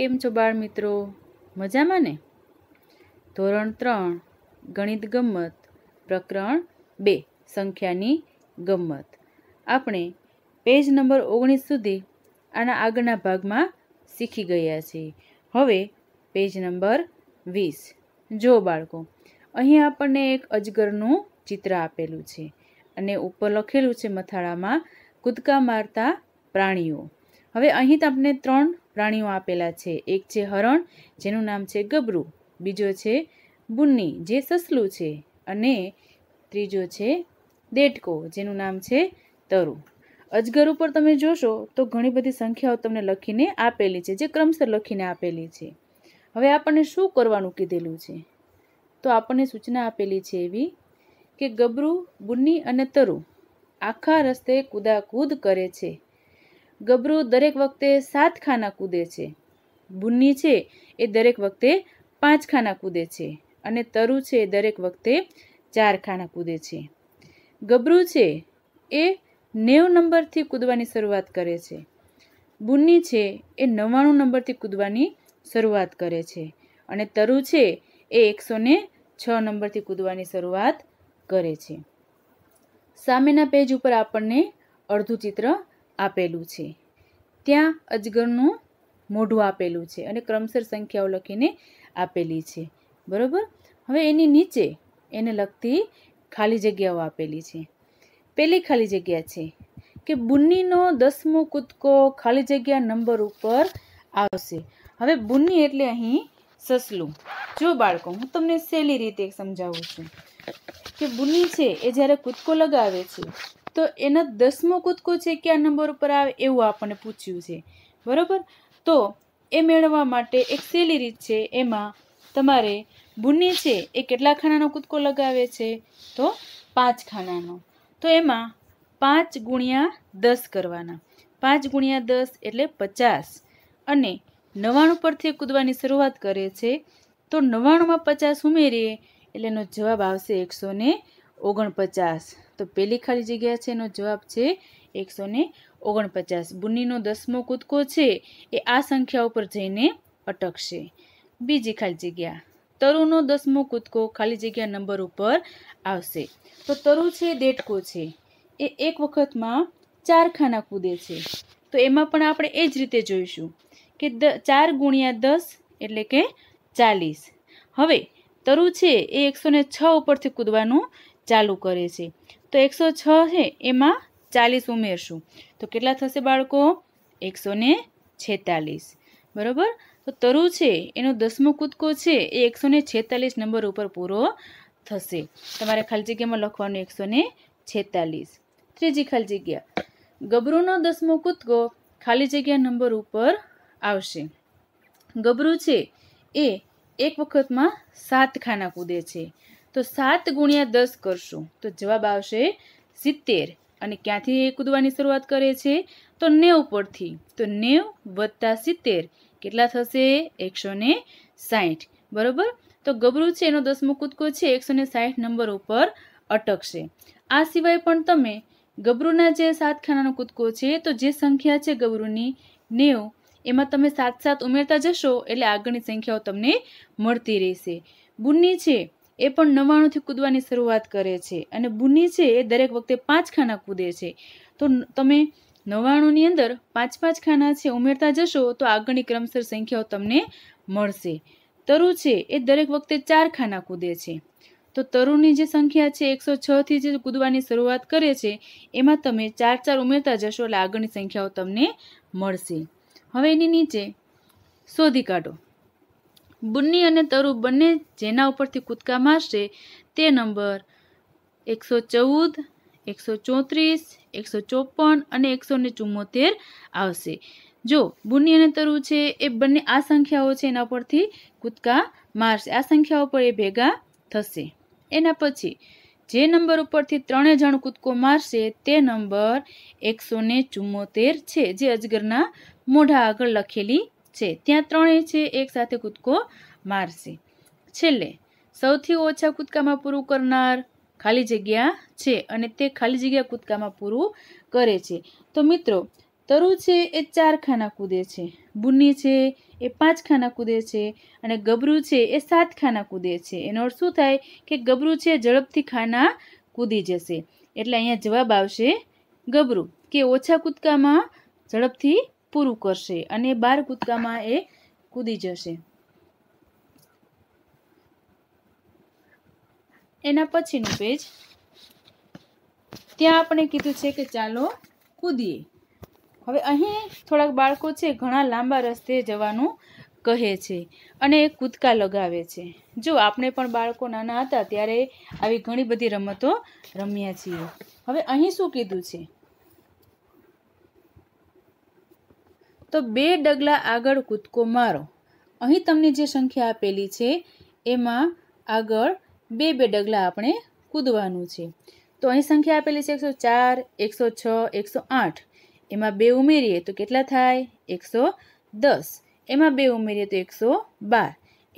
કેમ છો બાળ મિત્રો મજામાં ને ધોરણ ત્રણ ગણિત ગમ્મત પ્રકરણ બે સંખ્યાની ગમ્મત આપણે પેજ નંબર ઓગણીસ સુધી આના આગળના ભાગમાં શીખી ગયા છીએ હવે પેજ નંબર વીસ જો બાળકો અહીં આપણને એક અજગરનું ચિત્ર આપેલું છે અને ઉપર લખેલું છે મથાળામાં કૂદકા મારતા પ્રાણીઓ હવે અહીં તમને ત્રણ પ્રાણીઓ આપેલા છે એક છે હરણ જેનું નામ છે ગબરું બીજો છે બુન્ની જે સસલું છે અને ત્રીજો છે દેટકો જેનું નામ છે તરુ અજગર ઉપર તમે જોશો તો ઘણી બધી સંખ્યાઓ તમને લખીને આપેલી છે જે ક્રમશઃ લખીને આપેલી છે હવે આપણને શું કરવાનું કીધેલું છે તો આપણને સૂચના આપેલી છે એવી કે ગબરું બુન્ની અને તરુ આખા રસ્તે કૂદાકૂદ કરે છે ગબરુ દરેક વખતે સાત ખાના કૂદે છે બુન્ની છે એ દરેક વખતે પાંચ ખાના કૂદે છે અને તરુ છે એ દરેક વખતે ચાર ખાના કૂદે છે ગબરુ છે એ નેવ નંબરથી કૂદવાની શરૂઆત કરે છે બુન્ની છે એ નવ્વાણું નંબરથી કૂદવાની શરૂઆત કરે છે અને તરુ છે એ એકસો ને છ નંબરથી કૂદવાની શરૂઆત કરે છે સામેના પેજ ઉપર આપણને અડધું ચિત્ર આપેલું છે ત્યાં અજગરનું મોઢું આપેલું છે અને ક્રમશર સંખ્યાઓ લખીને આપેલી છે બરાબર હવે એની નીચે એને લગતી ખાલી જગ્યાઓ આપેલી છે પહેલી ખાલી જગ્યા છે કે બુન્નીનો દસમો કૂદકો ખાલી જગ્યા નંબર ઉપર આવશે હવે બુન્ની એટલે અહીં સસલું જો બાળકો હું તમને સહેલી રીતે સમજાવું છું કે બુન્ની છે એ જ્યારે કૂદકો લગાવે છે તો એનો દસમો કૂદકો છે કયા નંબર ઉપર આવે એવું આપણને પૂછ્યું છે બરાબર તો એ મેળવવા માટે એક સહેલી રીત છે એમાં તમારે બુની છે એ કેટલા ખાનાનો કૂદકો લગાવે છે તો પાંચ ખાનાનો તો એમાં પાંચ ગુણ્યા દસ કરવાના પાંચ ગુણ્યા દસ એટલે પચાસ અને નવ્વાણું પરથી કૂદવાની શરૂઆત કરે છે તો નવ્વાણુંમાં પચાસ ઉમેરીએ એટલે એનો જવાબ આવશે એકસો ઓગણપચાસ તો પહેલી ખાલી જગ્યા છે એનો જવાબ છે એકસો ને ઓગણપચાસ બુનીનો દસમો કૂદકો છે એ આ સંખ્યા ઉપર જઈને અટકશે બીજી ખાલી જગ્યા તરુનો દસમો કૂદકો ખાલી જગ્યા નંબર ઉપર આવશે તો તરુ છે દેટકો છે એ એક વખતમાં ચાર ખાના કૂદે છે તો એમાં પણ આપણે એ જ રીતે જોઈશું કે દ ચાર ગુણ્યા દસ એટલે કે ચાલીસ હવે તરુ છે એ એકસો ને છ ઉપરથી કૂદવાનું ચાલુ કરે છે તો એકસો છ છે એમાં ચાલીસ ઉમેરશું તો કેટલા થશે બાળકો એકસો ને છેતાલીસ બરાબર તો તરુ છે એનો દસમો કૂદકો છે એ એકસો ને છેતાલીસ નંબર ઉપર પૂરો થશે તમારે ખાલી જગ્યામાં લખવાનું એકસો ને છેતાલીસ ત્રીજી ખાલી જગ્યા ગબરુનો દસમો કૂદકો ખાલી જગ્યા નંબર ઉપર આવશે ગબરુ છે એ એક વખતમાં સાત ખાના કૂદે છે તો સાત ગુણ્યા દસ કરશું તો જવાબ આવશે સિત્તેર અને ક્યાંથી કૂદવાની શરૂઆત કરે છે તો નેવ પરથી તો નેવ વત્તા સિત્તેર કેટલા થશે એકસો ને સાહીઠ બરાબર તો ગબરું છે એનો દસમો કૂદકો છે એકસો ને સાઠ નંબર ઉપર અટકશે આ સિવાય પણ તમે ગબરુના જે સાત ખાનાનો કૂદકો છે તો જે સંખ્યા છે ગબરુની નેવ એમાં તમે સાત સાત ઉમેરતા જશો એટલે આગળની સંખ્યાઓ તમને મળતી રહેશે બુન્ની છે એ પણ નવાણુંથી કૂદવાની શરૂઆત કરે છે અને બુની છે એ દરેક વખતે પાંચ ખાના કૂદે છે તો તમે નવાણુંની અંદર પાંચ પાંચ ખાના છે ઉમેરતા જશો તો આગળની ક્રમસર સંખ્યાઓ તમને મળશે તરુ છે એ દરેક વખતે ચાર ખાના કૂદે છે તો તરુની જે સંખ્યા છે એકસો છથી જે કૂદવાની શરૂઆત કરે છે એમાં તમે ચાર ચાર ઉમેરતા જશો એટલે આગળની સંખ્યાઓ તમને મળશે હવે એની નીચે શોધી કાઢો બુન્ની અને તરુ બંને જેના ઉપરથી કૂદકા મારશે તે નંબર એકસો ચૌદ એકસો ચોત્રીસ એકસો ચોપન અને એકસો ને ચુમ્મોતેર આવશે જો બુની અને તરુ છે એ બંને આ સંખ્યાઓ છે એના પરથી કૂદકા મારશે આ સંખ્યાઓ પર એ ભેગા થશે એના પછી જે નંબર ઉપરથી ત્રણે જણ કૂદકો મારશે તે નંબર એકસો ને ચુમ્મોતેર છે જે અજગરના મોઢા આગળ લખેલી છે ત્યાં ત્રણેય છે એકસાથે કૂદકો મારશે છેલ્લે સૌથી ઓછા કૂદકામાં પૂરું કરનાર ખાલી જગ્યા છે અને તે ખાલી જગ્યા કૂદકામાં પૂરું કરે છે તો મિત્રો તરુ છે એ ચાર ખાના કૂદે છે બુની છે એ પાંચ ખાના કૂદે છે અને ગબરું છે એ સાત ખાના કૂદે છે એનો અર્થ શું થાય કે ગબરું છે ઝડપથી ખાના કૂદી જશે એટલે અહીંયા જવાબ આવશે ગબરું કે ઓછા કૂદકામાં ઝડપથી પૂરું કરશે અને બાર કૂદકામાં એ કૂદી જશે એના પછીનું પેજ ત્યાં આપણે કીધું છે કે ચાલો કૂદીએ હવે અહીં થોડાક બાળકો છે ઘણા લાંબા રસ્તે જવાનું કહે છે અને એ કૂદકા લગાવે છે જો આપણે પણ બાળકો નાના હતા ત્યારે આવી ઘણી બધી રમતો રમ્યા છીએ હવે અહીં શું કીધું છે તો બે ડગલા આગળ કૂદકો મારો અહીં તમને જે સંખ્યા આપેલી છે એમાં આગળ બે બે ડગલા આપણે કૂદવાનું છે તો અહીં સંખ્યા આપેલી છે એકસો ચાર એકસો છ એકસો આઠ એમાં બે ઉમેરીએ તો કેટલા થાય એકસો દસ એમાં બે ઉમેરીએ તો એકસો બાર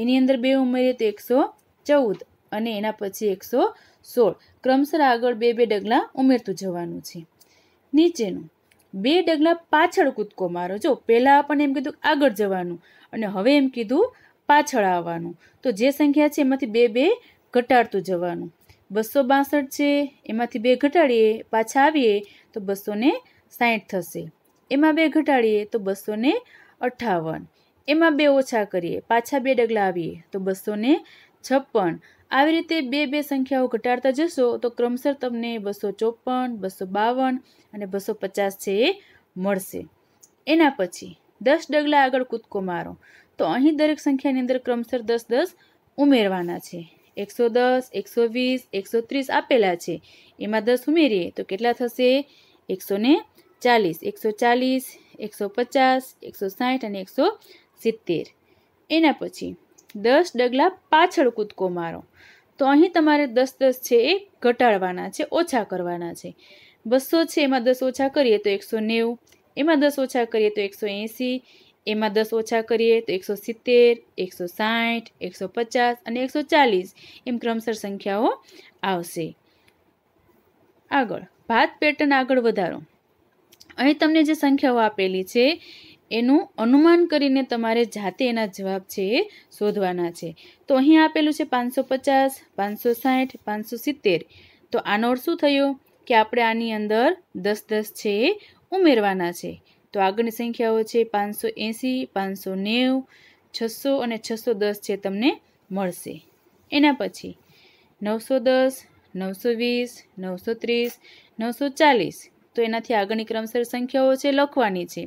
એની અંદર બે ઉમેરીએ તો એકસો ચૌદ અને એના પછી એકસો સોળ ક્રમશ આગળ બે બે ડગલા ઉમેરતું જવાનું છે નીચેનું બે ડગલા પાછળ કૂદકો મારો જો પહેલાં આપણને એમ કીધું આગળ જવાનું અને હવે એમ કીધું પાછળ આવવાનું તો જે સંખ્યા છે એમાંથી બે બે ઘટાડતું જવાનું બસો બાસઠ છે એમાંથી બે ઘટાડીએ પાછા આવીએ તો બસો ને સાહીઠ થશે એમાં બે ઘટાડીએ તો બસો ને અઠાવન એમાં બે ઓછા કરીએ પાછા બે ડગલા આવીએ તો બસો ને છપ્પન આવી રીતે બે બે સંખ્યાઓ ઘટાડતા જશો તો ક્રમશઃ તમને બસો ચોપન બસો બાવન અને બસો પચાસ છે એ મળશે એના પછી દસ ડગલા આગળ કૂદકો મારો તો અહીં દરેક સંખ્યાની અંદર ક્રમશઃ દસ દસ ઉમેરવાના છે એકસો દસ એકસો વીસ એકસો ત્રીસ આપેલા છે એમાં દસ ઉમેરીએ તો કેટલા થશે એકસો ચાલીસ એકસો ચાલીસ એકસો પચાસ એકસો સાઠ અને એકસો સિત્તેર એના પછી દસ ડગલા પાછળ કૂદકો મારો તો અહીં તમારે દસ દસ છે એ ઘટાડવાના છે ઓછા કરવાના છે બસો છે એમાં દસ ઓછા કરીએ તો એકસો નેવું એમાં દસ ઓછા કરીએ તો એકસો એંસી એમાં દસ ઓછા કરીએ તો એકસો સિત્તેર એકસો સાઠ એકસો પચાસ અને એકસો ચાલીસ એમ ક્રમસર સંખ્યાઓ આવશે આગળ ભાત પેટર્ન આગળ વધારો અહીં તમને જે સંખ્યાઓ આપેલી છે એનું અનુમાન કરીને તમારે જાતે એના જવાબ છે એ શોધવાના છે તો અહીં આપેલું છે પાંચસો પચાસ પાંચસો સાઠ પાંચસો સિત્તેર તો આનો અર્થ શું થયો કે આપણે આની અંદર દસ દસ છે એ ઉમેરવાના છે તો આગળની સંખ્યાઓ છે પાંચસો એંસી પાંચસો નેવું છસો અને છસો દસ છે તમને મળશે એના પછી નવસો દસ નવસો વીસ નવસો ત્રીસ નવસો ચાલીસ તો એનાથી આગળની ક્રમસર સંખ્યાઓ છે લખવાની છે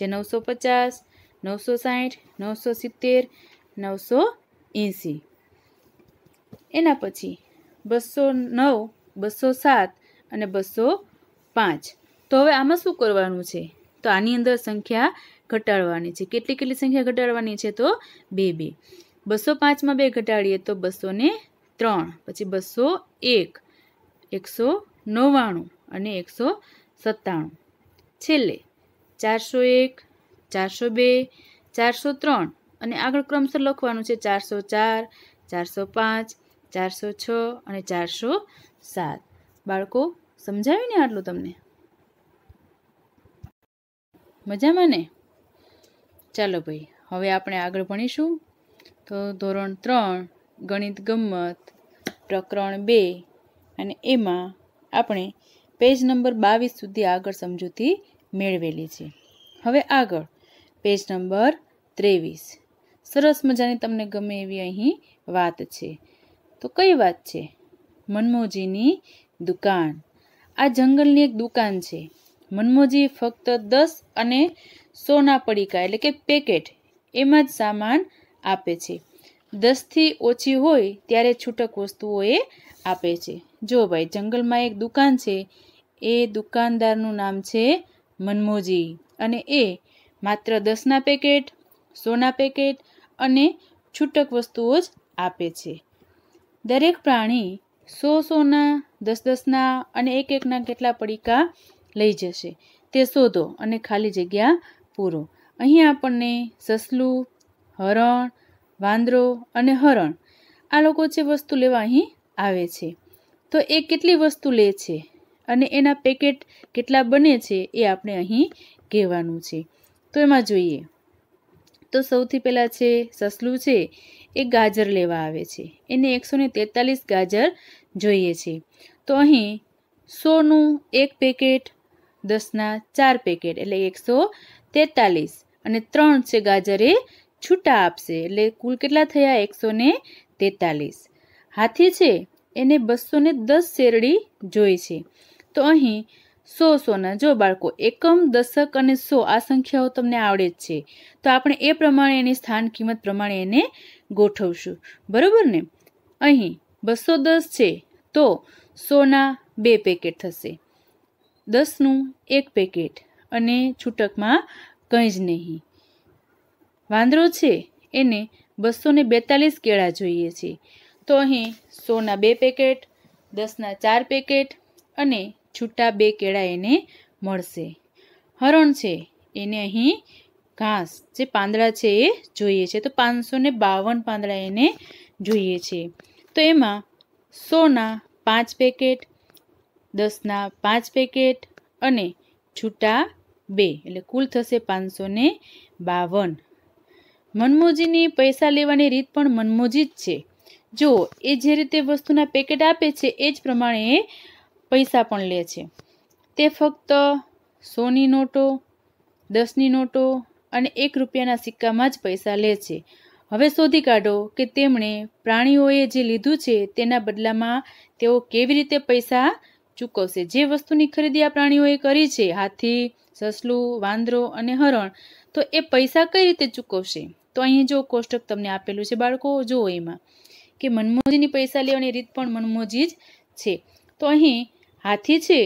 જે નવસો પચાસ નવસો સાઠ નવસો સિત્તેર નવસો એંસી એના પછી બસો નવ બસો સાત અને બસો પાંચ તો હવે આમાં શું કરવાનું છે તો આની અંદર સંખ્યા ઘટાડવાની છે કેટલી કેટલી સંખ્યા ઘટાડવાની છે તો બે બે બસો પાંચમાં બે ઘટાડીએ તો બસો ને ત્રણ પછી બસો એક એકસો નવ્વાણું અને એકસો સત્તાણું છેલ્લે ચારસો એક ચારસો બે ચારસો ત્રણ અને આગળ ક્રમશઃ લખવાનું છે ચારસો ચાર ચારસો પાંચ ચારસો છ અને ચારસો સાત બાળકો સમજાવ્યું ને આટલું તમને મજામાં ને ચાલો ભાઈ હવે આપણે આગળ ભણીશું તો ધોરણ ત્રણ ગણિત ગમત પ્રકરણ બે અને એમાં આપણે પેજ નંબર બાવીસ સુધી આગળ સમજૂતી મેળવેલી છે હવે આગળ પેજ નંબર ત્રેવીસ સરસ મજાની તમને ગમે એવી અહીં વાત છે તો કઈ વાત છે મનમોજીની દુકાન આ જંગલની એક દુકાન છે મનમોજી ફક્ત દસ અને સોના પડીકા એટલે કે પેકેટ એમાં જ સામાન આપે છે દસથી ઓછી હોય ત્યારે છૂટક વસ્તુઓ એ આપે છે જો ભાઈ જંગલમાં એક દુકાન છે એ દુકાનદારનું નામ છે મનમોજી અને એ માત્ર દસના પેકેટ સોના પેકેટ અને છૂટક વસ્તુઓ જ આપે છે દરેક પ્રાણી સો સોના દસ દસના અને એક એકના કેટલા પડીકા લઈ જશે તે શોધો અને ખાલી જગ્યા પૂરો અહીં આપણને સસલું હરણ વાંદરો અને હરણ આ લોકો જે વસ્તુ લેવા અહીં આવે છે તો એ કેટલી વસ્તુ લે છે અને એના પેકેટ કેટલા બને છે એ આપણે અહીં કહેવાનું છે તો એમાં જોઈએ તો સૌથી પહેલાં છે સસલું છે એ ગાજર લેવા આવે છે એને એકસો તેતાલીસ ગાજર જોઈએ છે તો અહીં સોનું એક પેકેટ દસના ચાર પેકેટ એટલે એકસો તેતાલીસ અને ત્રણ છે ગાજરે છૂટા આપશે એટલે કુલ કેટલા થયા એકસો તેતાલીસ હાથી છે એને બસો દસ શેરડી જોઈ છે તો અહીં સો સોના જો બાળકો એકમ દશક અને સો આ સંખ્યાઓ તમને આવડે જ છે તો આપણે એ પ્રમાણે એની સ્થાન કિંમત પ્રમાણે એને ગોઠવશું બરાબર ને અહીં બસો દસ છે તો સોના બે પેકેટ થશે દસનું એક પેકેટ અને છૂટકમાં કંઈ જ નહીં વાંદરો છે એને બસો ને બેતાલીસ કેળા જોઈએ છે તો અહીં સોના બે પેકેટ દસના ચાર પેકેટ અને છૂટા બે કેળા એને મળશે હરણ છે એને અહીં ઘાસ જે પાંદડા છે એ જોઈએ છે તો પાંચસો ને બાવન પાંદડા એને જોઈએ છે તો એમાં સોના પાંચ પેકેટ દસના પાંચ પેકેટ અને છૂટા બે એટલે કુલ થશે પાંચસો ને બાવન મનમોજીની પૈસા લેવાની રીત પણ મનમોજી જ છે જો એ જે રીતે વસ્તુના પેકેટ આપે છે એ જ પ્રમાણે પૈસા પણ લે છે તે ફક્ત સોની નોટો દસની નોટો અને એક રૂપિયાના સિક્કામાં જ પૈસા લે છે હવે શોધી કાઢો કે તેમણે પ્રાણીઓએ જે લીધું છે તેના બદલામાં તેઓ કેવી રીતે પૈસા ચૂકવશે જે વસ્તુની ખરીદી આ પ્રાણીઓએ કરી છે હાથી સસલું વાંદરો અને હરણ તો એ પૈસા કઈ રીતે ચૂકવશે તો અહીં જો કોષ્ટક તમને આપેલું છે બાળકો જુઓ એમાં કે મનમોજીની પૈસા લેવાની રીત પણ મનમોજી જ છે તો અહીં હાથી છે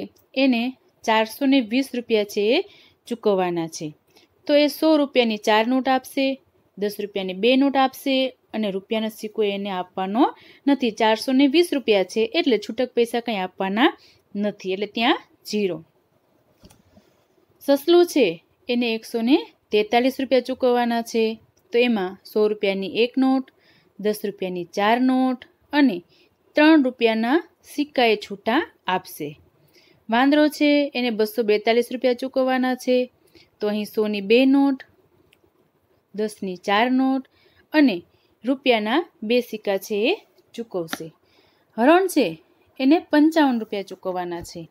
એને ચારસો ને વીસ રૂપિયા છે એ ચૂકવવાના છે તો એ સો રૂપિયાની ચાર નોટ આપશે દસ રૂપિયાની બે નોટ આપશે અને રૂપિયાનો સિક્કો એને આપવાનો નથી ચારસો ને વીસ રૂપિયા છે એટલે છૂટક પૈસા કંઈ આપવાના નથી એટલે ત્યાં જીરો સસલું છે એને એકસો ને તેતાલીસ રૂપિયા ચૂકવવાના છે તો એમાં સો રૂપિયાની એક નોટ દસ રૂપિયાની ચાર નોટ અને ત્રણ રૂપિયાના સિક્કાએ છૂટા આપશે વાંદરો છે એને બસો બેતાલીસ રૂપિયા ચૂકવવાના છે તો અહીં સોની બે નોટ દસની ચાર નોટ અને રૂપિયાના બે સિક્કા છે એ ચૂકવશે હરણ છે એને પંચાવન રૂપિયા ચૂકવવાના છે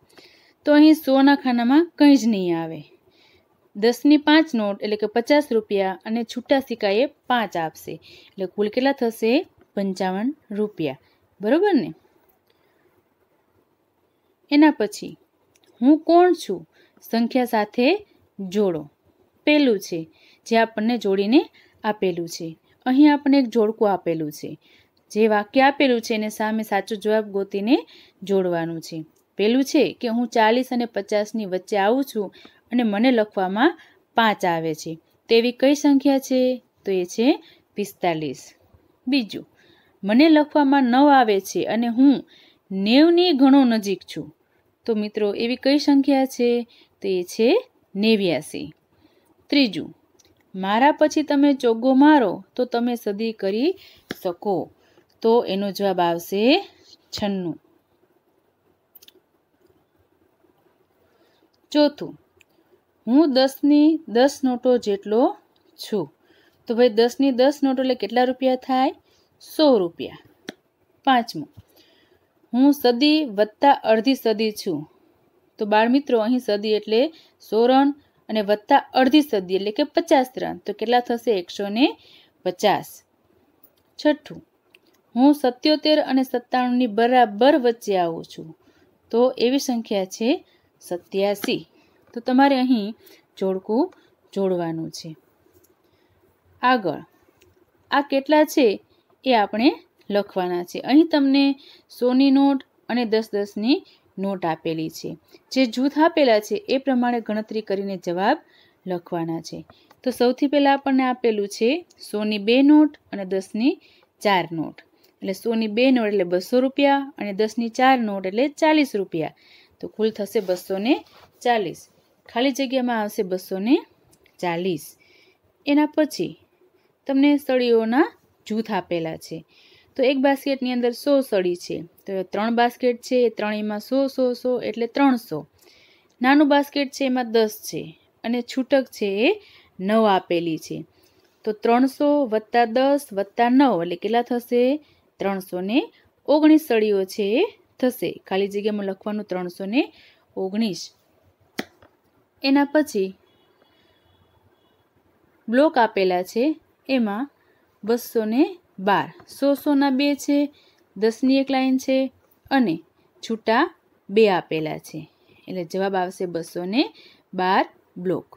તો અહીં સોના ખાનામાં કંઈ જ નહીં આવે દસની પાંચ નોટ એટલે કે પચાસ રૂપિયા અને છૂટા એ પાંચ આપશે એટલે કુલ કેટલા થશે પંચાવન રૂપિયા બરાબર ને એના પછી હું કોણ છું સંખ્યા સાથે જોડો પહેલું છે જે આપણને જોડીને આપેલું છે અહીં આપણને એક જોડકું આપેલું છે જે વાક્ય આપેલું છે એને સામે સાચો જવાબ ગોતીને જોડવાનું છે પહેલું છે કે હું ચાલીસ અને પચાસની વચ્ચે આવું છું અને મને લખવામાં પાંચ આવે છે તેવી કઈ સંખ્યા છે તો એ છે પિસ્તાલીસ બીજું મને લખવામાં નવ આવે છે અને હું નેવની ઘણો નજીક છું તો મિત્રો એવી કઈ સંખ્યા છે તો એ છે નેવ્યાસી ત્રીજું મારા પછી તમે ચોગ્ગો મારો તો તમે સદી કરી શકો તો એનો જવાબ આવશે છન્નું ચોથું હું દસની દસ નોટો જેટલો છું તો ભાઈ દસની દસ નોટો એટલે કેટલા રૂપિયા થાય સો રૂપિયા પાંચમું હું સદી વત્તા અડધી સદી છું તો બાળમિત્રો અહીં સદી એટલે સો રન અને વત્તા અડધી સદી એટલે કે પચાસ રન તો કેટલા થશે એકસો ને પચાસ છઠ્ઠું હું સત્યોતેર અને સત્તાણુંની બરાબર વચ્ચે આવું છું તો એવી સંખ્યા છે સત્યાસી તો તમારે અહીં જોડકું જોડવાનું છે આગળ આ કેટલા છે એ આપણે લખવાના છે અહીં તમને સોની નોટ અને દસ દસની નોટ આપેલી છે જે જૂથ આપેલા છે એ પ્રમાણે ગણતરી કરીને જવાબ લખવાના છે તો સૌથી પહેલાં આપણને આપેલું છે સોની બે નોટ અને દસની ચાર નોટ એટલે સોની બે નોટ એટલે બસો રૂપિયા અને દસની ચાર નોટ એટલે ચાલીસ રૂપિયા તો કુલ થશે બસો ચાલીસ ખાલી જગ્યામાં આવશે બસો ચાલીસ એના પછી તમને સળીઓના જૂથ આપેલા છે તો એક બાસ્કેટની અંદર સો સળી છે તો ત્રણ બાસ્કેટ છે એ ત્રણેયમાં સો સો સો એટલે ત્રણસો નાનું બાસ્કેટ છે એમાં દસ છે અને છૂટક છે એ નવ આપેલી છે તો ત્રણસો વત્તા દસ વત્તા નવ એટલે કેટલા થશે ત્રણસો ને ઓગણીસ સળીઓ છે એ થશે ખાલી જગ્યામાં લખવાનું ત્રણસો ને ઓગણીસ એના પછી બ્લોક આપેલા છે એમાં બસો ને બાર સો સોના બે છે દસની એક લાઈન છે અને છૂટા બે આપેલા છે એટલે જવાબ આવશે બસો બાર બ્લોક